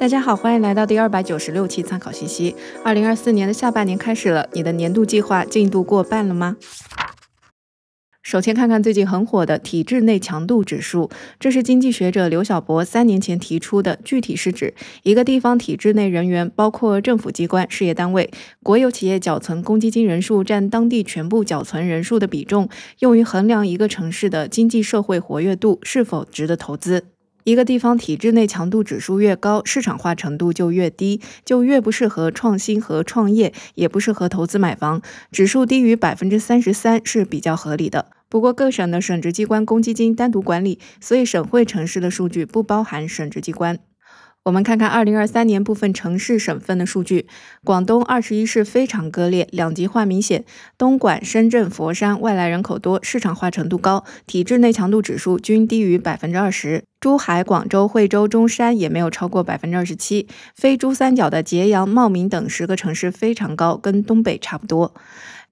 大家好，欢迎来到第二百九十六期参考信息。二零二四年的下半年开始了，你的年度计划进度过半了吗？首先看看最近很火的体制内强度指数，这是经济学者刘小博三年前提出的，具体是指一个地方体制内人员，包括政府机关、事业单位、国有企业缴存公积金人数占当地全部缴存人数的比重，用于衡量一个城市的经济社会活跃度是否值得投资。一个地方体制内强度指数越高，市场化程度就越低，就越不适合创新和创业，也不适合投资买房。指数低于百分之三十三是比较合理的。不过各省的省直机关公积金单独管理，所以省会城市的数据不包含省直机关。我们看看二零二三年部分城市省份的数据，广东二十一市非常割裂，两极化明显。东莞、深圳、佛山外来人口多，市场化程度高，体制内强度指数均低于百分之二十。珠海、广州、惠州、中山也没有超过百分之二十七。非珠三角的揭阳、茂名等十个城市非常高，跟东北差不多。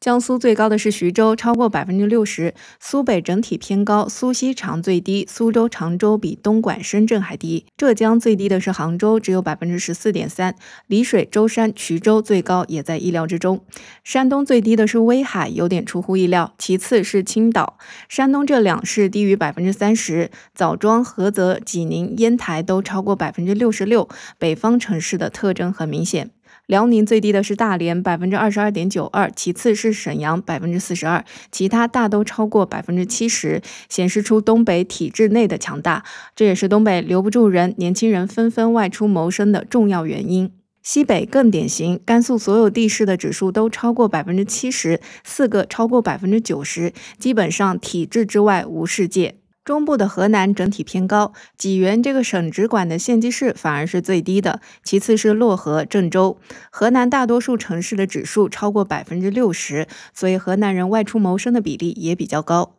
江苏最高的是徐州，超过百分之六十。苏北整体偏高，苏西长最低。苏州、常州比东莞、深圳还低。浙江最低的是杭州，只有百分之十四点三。丽水、舟山、衢州最高也在意料之中。山东最低的是威海，有点出乎意料。其次是青岛。山东这两市低于百分之三十。枣庄、菏则济宁、烟台都超过百分之六十六，北方城市的特征很明显。辽宁最低的是大连，百分之二十二点九二，其次是沈阳，百分之四十二，其他大都超过百分之七十，显示出东北体制内的强大。这也是东北留不住人，年轻人纷纷外出谋生的重要原因。西北更典型，甘肃所有地市的指数都超过百分之七十，四个超过百分之九十，基本上体制之外无世界。中部的河南整体偏高，济源这个省直管的县级市反而是最低的，其次是漯河、郑州。河南大多数城市的指数超过百分之六十，所以河南人外出谋生的比例也比较高。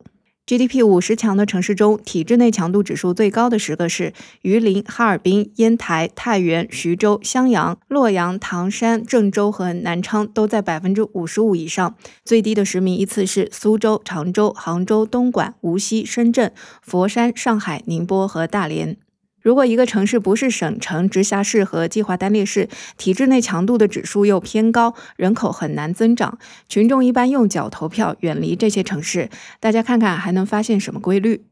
GDP 五十强的城市中，体制内强度指数最高的十个是：榆林、哈尔滨、烟台、太原、徐州、襄阳、洛阳、唐山、郑州和南昌，都在百分之五十五以上。最低的十名依次是：苏州、常州、杭州、东莞、无锡、深圳、佛山、上海、宁波和大连。如果一个城市不是省城、直辖市和计划单列市，体制内强度的指数又偏高，人口很难增长，群众一般用脚投票，远离这些城市。大家看看还能发现什么规律？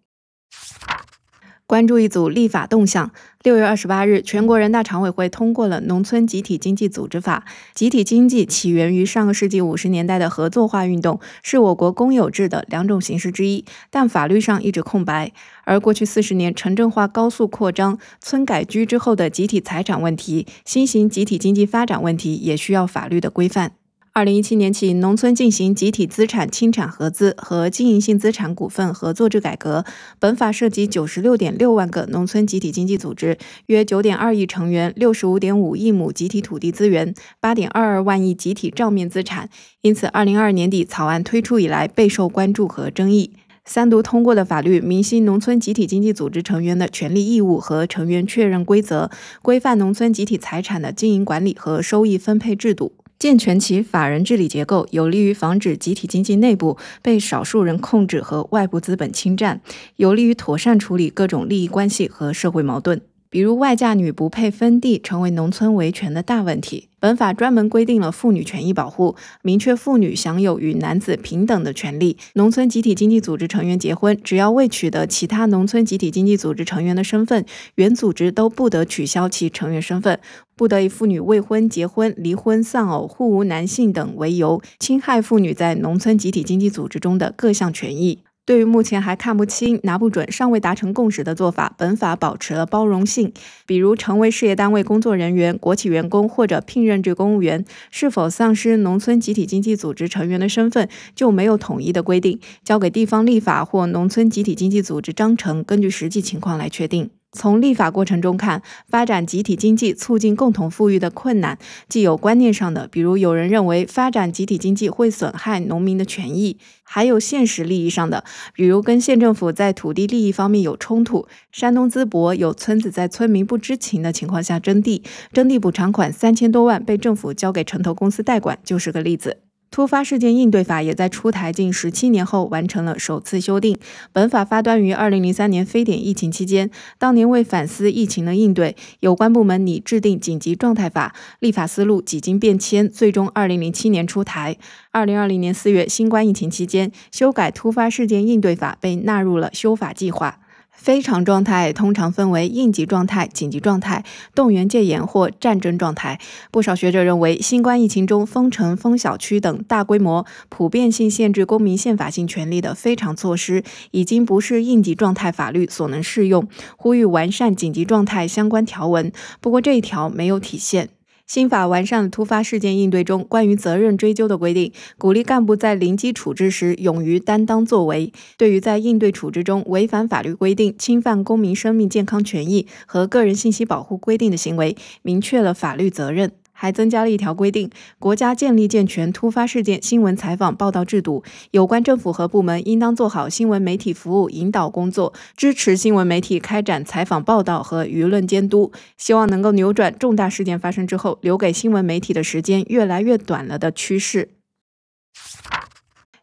关注一组立法动向。六月二十八日，全国人大常委会通过了《农村集体经济组织法》。集体经济起源于上个世纪五十年代的合作化运动，是我国公有制的两种形式之一，但法律上一直空白。而过去四十年城镇化高速扩张、村改居之后的集体财产问题、新型集体经济发展问题，也需要法律的规范。二零一七年起，农村进行集体资产清产合资和经营性资产股份合作制改革。本法涉及九十六点六万个农村集体经济组织，约九点二亿成员，六十五点五亿亩集体土地资源，八点二万亿集体账面资产。因此，二零二二年底草案推出以来备受关注和争议。三读通过的法律，明晰农村集体经济组织成员的权利义务和成员确认规则，规范农村集体财产的经营管理和收益分配制度。健全其法人治理结构，有利于防止集体经济内部被少数人控制和外部资本侵占，有利于妥善处理各种利益关系和社会矛盾。比如，外嫁女不配分地，成为农村维权的大问题。本法专门规定了妇女权益保护，明确妇女享有与男子平等的权利。农村集体经济组织成员结婚，只要未取得其他农村集体经济组织成员的身份，原组织都不得取消其成员身份，不得以妇女未婚、结婚、离婚、丧偶、互无男性等为由，侵害妇女在农村集体经济组织中的各项权益。对于目前还看不清、拿不准、尚未达成共识的做法，本法保持了包容性。比如，成为事业单位工作人员、国企员工或者聘任制公务员，是否丧失农村集体经济组织成员的身份，就没有统一的规定，交给地方立法或农村集体经济组织章程根据实际情况来确定。从立法过程中看，发展集体经济促进共同富裕的困难，既有观念上的，比如有人认为发展集体经济会损害农民的权益，还有现实利益上的，比如跟县政府在土地利益方面有冲突。山东淄博有村子在村民不知情的情况下征地，征地补偿款三千多万被政府交给城投公司代管，就是个例子。突发事件应对法也在出台近十七年后完成了首次修订。本法发端于二零零三年非典疫情期间，当年为反思疫情的应对，有关部门拟制定紧急状态法，立法思路几经变迁，最终二零零七年出台。二零二零年四月，新冠疫情期间，修改突发事件应对法被纳入了修法计划。非常状态通常分为应急状态、紧急状态、动员戒严或战争状态。不少学者认为，新冠疫情中封城、封小区等大规模、普遍性限制公民宪法性权利的非常措施，已经不是应急状态法律所能适用，呼吁完善紧急状态相关条文。不过，这一条没有体现。新法完善了突发事件应对中关于责任追究的规定，鼓励干部在临机处置时勇于担当作为。对于在应对处置中违反法律规定、侵犯公民生命健康权益和个人信息保护规定的行为，明确了法律责任。还增加了一条规定：国家建立健全突发事件新闻采访报道制度，有关政府和部门应当做好新闻媒体服务引导工作，支持新闻媒体开展采访报道和舆论监督，希望能够扭转重大事件发生之后留给新闻媒体的时间越来越短了的趋势。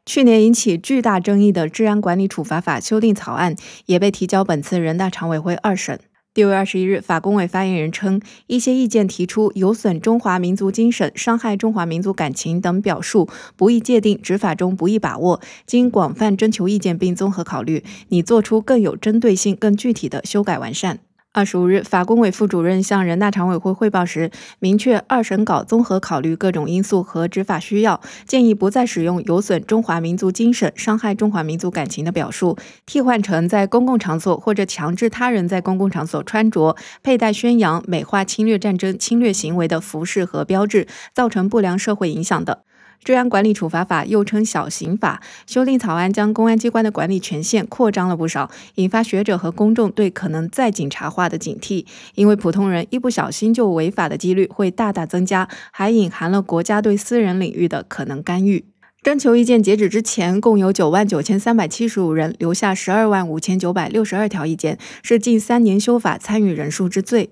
去年引起巨大争议的治安管理处罚法修订草案也被提交本次人大常委会二审。六月二十一日，法工委发言人称，一些意见提出有损中华民族精神、伤害中华民族感情等表述，不易界定，执法中不易把握。经广泛征求意见并综合考虑，拟作出更有针对性、更具体的修改完善。二十五日，法工委副主任向人大常委会汇报时明确，二审稿综合考虑各种因素和执法需要，建议不再使用有损中华民族精神、伤害中华民族感情的表述，替换成在公共场所或者强制他人在公共场所穿着、佩戴宣扬、美化侵略战争、侵略行为的服饰和标志，造成不良社会影响的。《治安管理处罚法》又称“小刑法”修订草案将公安机关的管理权限扩张了不少，引发学者和公众对可能再警察化的警惕，因为普通人一不小心就违法的几率会大大增加，还隐含了国家对私人领域的可能干预。征求意见截止之前，共有九万九千三百七十五人留下十二万五千九百六十二条意见，是近三年修法参与人数之最。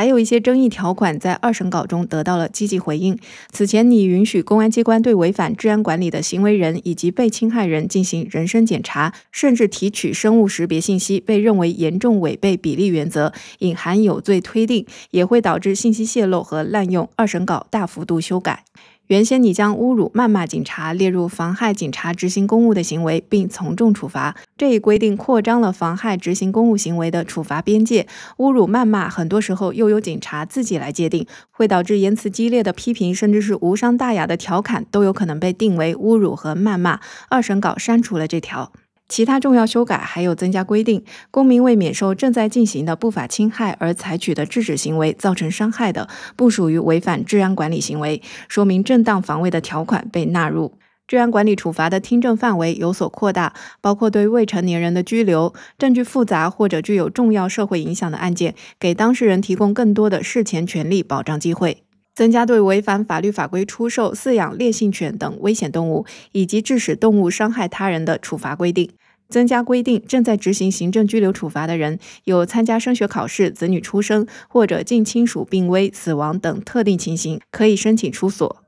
还有一些争议条款在二审稿中得到了积极回应。此前，你允许公安机关对违反治安管理的行为人以及被侵害人进行人身检查，甚至提取生物识别信息，被认为严重违背比例原则，隐含有罪推定，也会导致信息泄露和滥用。二审稿大幅度修改。原先你将侮辱、谩骂警察列入妨害警察执行公务的行为，并从重处罚，这一规定扩张了妨害执行公务行为的处罚边界。侮辱、谩骂很多时候又由警察自己来界定，会导致言辞激烈的批评，甚至是无伤大雅的调侃都有可能被定为侮辱和谩骂。二审稿删除了这条。其他重要修改还有增加规定：公民为免受正在进行的不法侵害而采取的制止行为造成伤害的，不属于违反治安管理行为。说明正当防卫的条款被纳入治安管理处罚的听证范围有所扩大，包括对未成年人的拘留。证据复杂或者具有重要社会影响的案件，给当事人提供更多的事前权利保障机会。增加对违反法律法规出售、饲养烈性犬等危险动物，以及致使动物伤害他人的处罚规定。增加规定，正在执行行政拘留处罚的人，有参加升学考试、子女出生或者近亲属病危、死亡等特定情形，可以申请出所。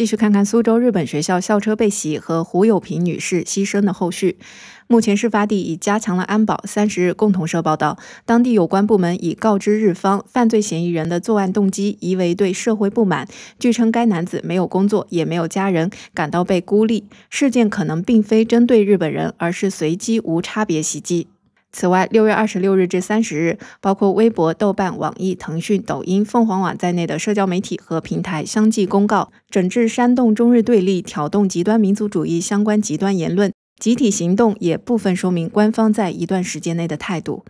继续看看苏州日本学校校车被袭和胡友平女士牺牲的后续。目前事发地已加强了安保。三十日，共同社报道，当地有关部门已告知日方，犯罪嫌疑人的作案动机疑为对社会不满。据称，该男子没有工作，也没有家人，感到被孤立。事件可能并非针对日本人，而是随机无差别袭击。此外，六月二十六日至三十日，包括微博、豆瓣、网易、腾讯、抖音、凤凰网在内的社交媒体和平台相继公告，整治煽动中日对立、挑动极端民族主义相关极端言论，集体行动也部分说明官方在一段时间内的态度。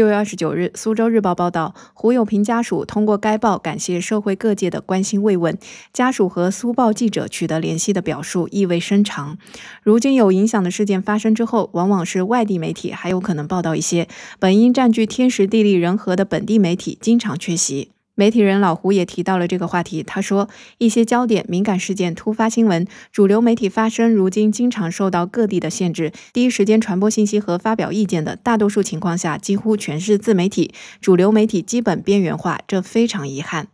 六月二十九日，《苏州日报》报道，胡友平家属通过该报感谢社会各界的关心慰问。家属和苏报记者取得联系的表述意味深长。如今有影响的事件发生之后，往往是外地媒体还有可能报道一些本应占据天时地利人和的本地媒体经常缺席。媒体人老胡也提到了这个话题。他说，一些焦点、敏感事件、突发新闻，主流媒体发声，如今经常受到各地的限制。第一时间传播信息和发表意见的，大多数情况下几乎全是自媒体，主流媒体基本边缘化，这非常遗憾。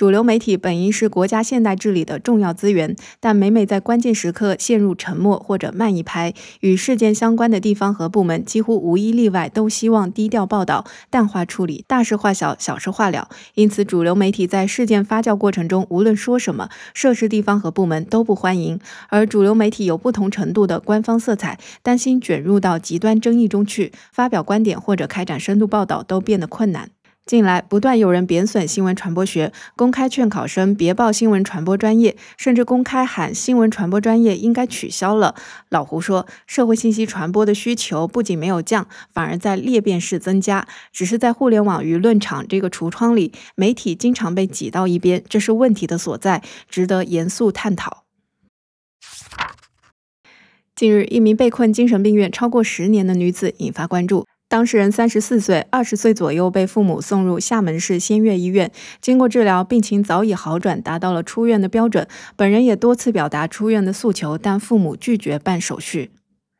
主流媒体本应是国家现代治理的重要资源，但每每在关键时刻陷入沉默或者慢一拍。与事件相关的地方和部门几乎无一例外都希望低调报道、淡化处理、大事化小、小事化了。因此，主流媒体在事件发酵过程中，无论说什么，涉事地方和部门都不欢迎。而主流媒体有不同程度的官方色彩，担心卷入到极端争议中去，发表观点或者开展深度报道都变得困难。近来不断有人贬损新闻传播学，公开劝考生别报新闻传播专业，甚至公开喊新闻传播专业应该取消了。老胡说，社会信息传播的需求不仅没有降，反而在裂变式增加，只是在互联网舆论场这个橱窗里，媒体经常被挤到一边，这是问题的所在，值得严肃探讨。近日，一名被困精神病院超过十年的女子引发关注。当事人三十四岁，二十岁左右被父母送入厦门市仙岳医院，经过治疗，病情早已好转，达到了出院的标准。本人也多次表达出院的诉求，但父母拒绝办手续。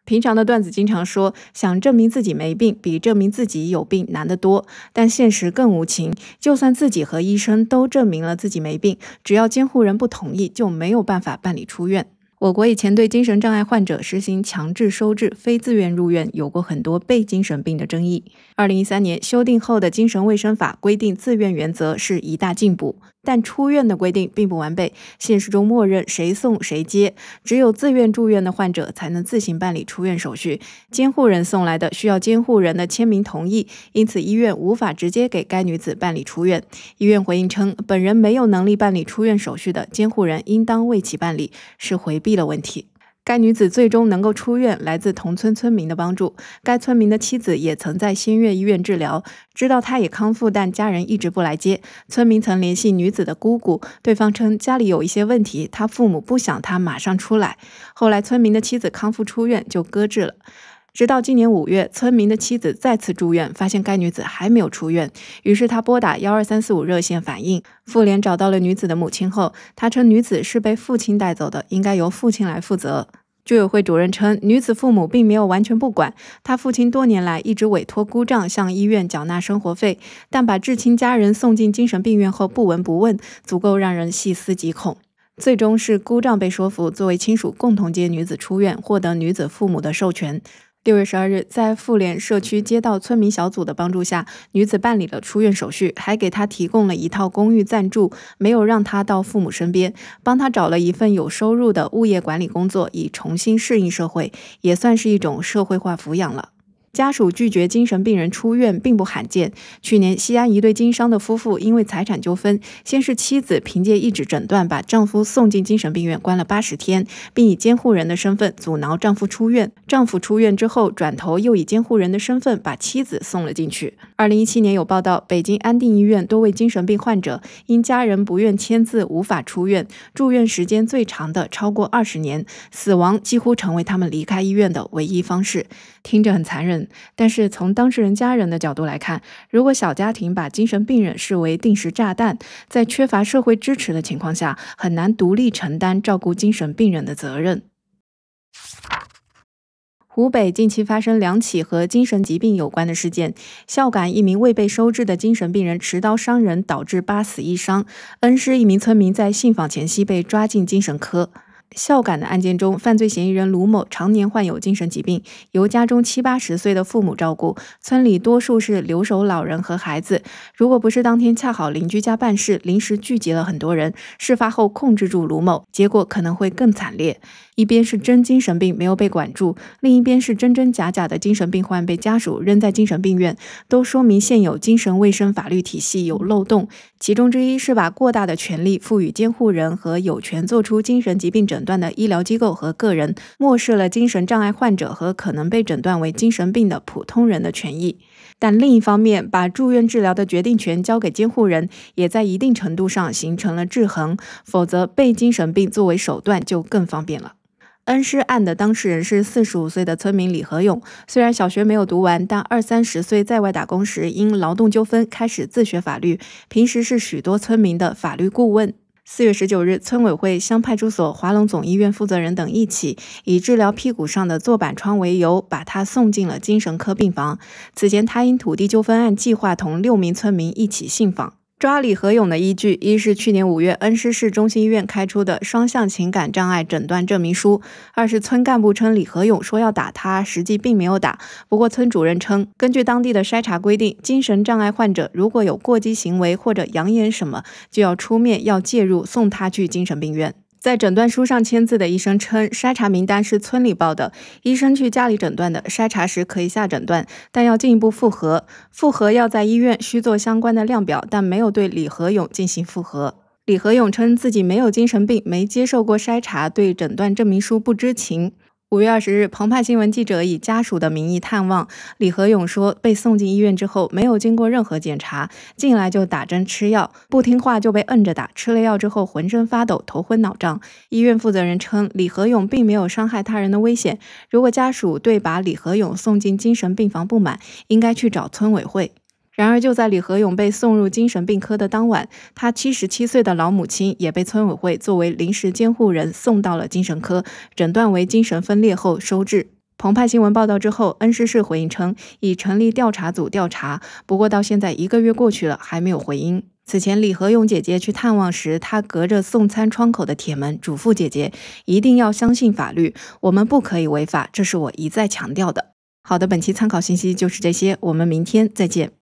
平常的段子经常说，想证明自己没病，比证明自己有病难得多。但现实更无情，就算自己和医生都证明了自己没病，只要监护人不同意，就没有办法办理出院。我国以前对精神障碍患者实行强制收治、非自愿入院，有过很多被精神病的争议。二零一三年修订后的《精神卫生法》规定自愿原则是一大进步，但出院的规定并不完备。现实中，默认谁送谁接，只有自愿住院的患者才能自行办理出院手续，监护人送来的需要监护人的签名同意，因此医院无法直接给该女子办理出院。医院回应称，本人没有能力办理出院手续的，监护人应当为其办理，是回避。了问题，该女子最终能够出院，来自同村村民的帮助。该村民的妻子也曾在新月医院治疗，知道她也康复，但家人一直不来接。村民曾联系女子的姑姑，对方称家里有一些问题，他父母不想她马上出来。后来，村民的妻子康复出院就搁置了。直到今年五月，村民的妻子再次住院，发现该女子还没有出院，于是他拨打幺二三四五热线反映。妇联找到了女子的母亲后，她称女子是被父亲带走的，应该由父亲来负责。居委会主任称，女子父母并没有完全不管，她父亲多年来一直委托姑丈向医院缴纳生活费，但把至亲家人送进精神病院后不闻不问，足够让人细思极恐。最终是姑丈被说服，作为亲属共同接女子出院，获得女子父母的授权。六月十二日，在妇联、社区、街道、村民小组的帮助下，女子办理了出院手续，还给她提供了一套公寓暂住，没有让她到父母身边，帮她找了一份有收入的物业管理工作，以重新适应社会，也算是一种社会化抚养了。家属拒绝精神病人出院并不罕见。去年西安一对经商的夫妇因为财产纠纷，先是妻子凭借一纸诊断把丈夫送进精神病院关了八十天，并以监护人的身份阻挠丈夫出院。丈夫出院之后，转头又以监护人的身份把妻子送了进去。二零一七年有报道，北京安定医院多位精神病患者因家人不愿签字无法出院，住院时间最长的超过二十年，死亡几乎成为他们离开医院的唯一方式。听着很残忍。但是从当事人家人的角度来看，如果小家庭把精神病人视为定时炸弹，在缺乏社会支持的情况下，很难独立承担照顾精神病人的责任。湖北近期发生两起和精神疾病有关的事件：孝感一名未被收治的精神病人持刀伤人，导致八死一伤；恩施一名村民在信访前夕被抓进精神科。孝感的案件中，犯罪嫌疑人卢某常年患有精神疾病，由家中七八十岁的父母照顾。村里多数是留守老人和孩子，如果不是当天恰好邻居家办事临时聚集了很多人，事发后控制住卢某，结果可能会更惨烈。一边是真精神病没有被管住，另一边是真真假假的精神病患被家属扔在精神病院，都说明现有精神卫生法律体系有漏洞，其中之一是把过大的权力赋予监护人和有权做出精神疾病诊。诊断的医疗机构和个人漠视了精神障碍患者和可能被诊断为精神病的普通人的权益，但另一方面，把住院治疗的决定权交给监护人，也在一定程度上形成了制衡。否则，被精神病作为手段就更方便了。恩施案的当事人是四十五岁的村民李和勇，虽然小学没有读完，但二三十岁在外打工时因劳动纠纷开始自学法律，平时是许多村民的法律顾问。四月十九日，村委会、乡派出所、华龙总医院负责人等一起，以治疗屁股上的坐板疮为由，把他送进了精神科病房。此前，他因土地纠纷案，计划同六名村民一起信访。抓李和勇的依据，一是去年五月恩施市中心医院开出的双向情感障碍诊断证明书；二是村干部称李和勇说要打他，实际并没有打。不过村主任称，根据当地的筛查规定，精神障碍患者如果有过激行为或者扬言什么，就要出面要介入，送他去精神病院。在诊断书上签字的医生称，筛查名单是村里报的，医生去家里诊断的。筛查时可以下诊断，但要进一步复核，复核要在医院需做相关的量表，但没有对李和勇进行复核。李和勇称自己没有精神病，没接受过筛查，对诊断证明书不知情。五月二十日，澎湃新闻记者以家属的名义探望李和勇，说被送进医院之后，没有经过任何检查，进来就打针吃药，不听话就被摁着打，吃了药之后浑身发抖，头昏脑胀。医院负责人称，李和勇并没有伤害他人的危险，如果家属对把李和勇送进精神病房不满，应该去找村委会。然而，就在李和勇被送入精神病科的当晚，他七十七岁的老母亲也被村委会作为临时监护人送到了精神科，诊断为精神分裂后收治。澎湃新闻报道之后，恩施市回应称已成立调查组调查，不过到现在一个月过去了，还没有回音。此前，李和勇姐姐去探望时，他隔着送餐窗口的铁门嘱咐姐姐：“一定要相信法律，我们不可以违法，这是我一再强调的。”好的，本期参考信息就是这些，我们明天再见。